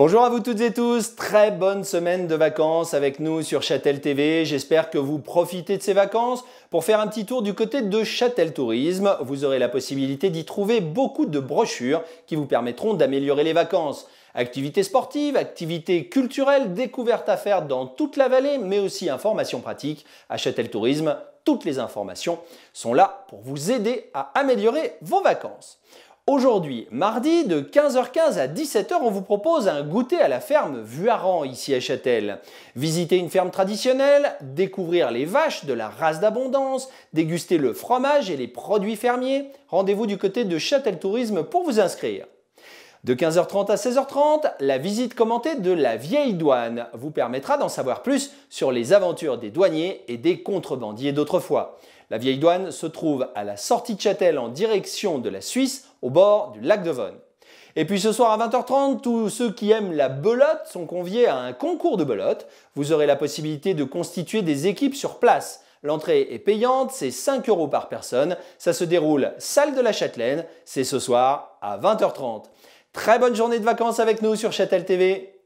Bonjour à vous toutes et tous, très bonne semaine de vacances avec nous sur Châtel TV. J'espère que vous profitez de ces vacances pour faire un petit tour du côté de Châtel Tourisme. Vous aurez la possibilité d'y trouver beaucoup de brochures qui vous permettront d'améliorer les vacances. Activités sportives, activités culturelles, découvertes à faire dans toute la vallée, mais aussi informations pratiques. À Châtel Tourisme, toutes les informations sont là pour vous aider à améliorer vos vacances. Aujourd'hui, mardi, de 15h15 à 17h, on vous propose un goûter à la ferme Vuaran, ici à Châtel. Visiter une ferme traditionnelle, découvrir les vaches de la race d'abondance, déguster le fromage et les produits fermiers. Rendez-vous du côté de Châtel Tourisme pour vous inscrire. De 15h30 à 16h30, la visite commentée de la vieille douane vous permettra d'en savoir plus sur les aventures des douaniers et des contrebandiers d'autrefois. La vieille douane se trouve à la sortie de Châtel en direction de la Suisse, au bord du lac de Vonne. Et puis ce soir à 20h30, tous ceux qui aiment la belote sont conviés à un concours de belote. Vous aurez la possibilité de constituer des équipes sur place. L'entrée est payante, c'est 5 euros par personne. Ça se déroule salle de la Châtelaine, c'est ce soir à 20h30. Très bonne journée de vacances avec nous sur Châtel TV.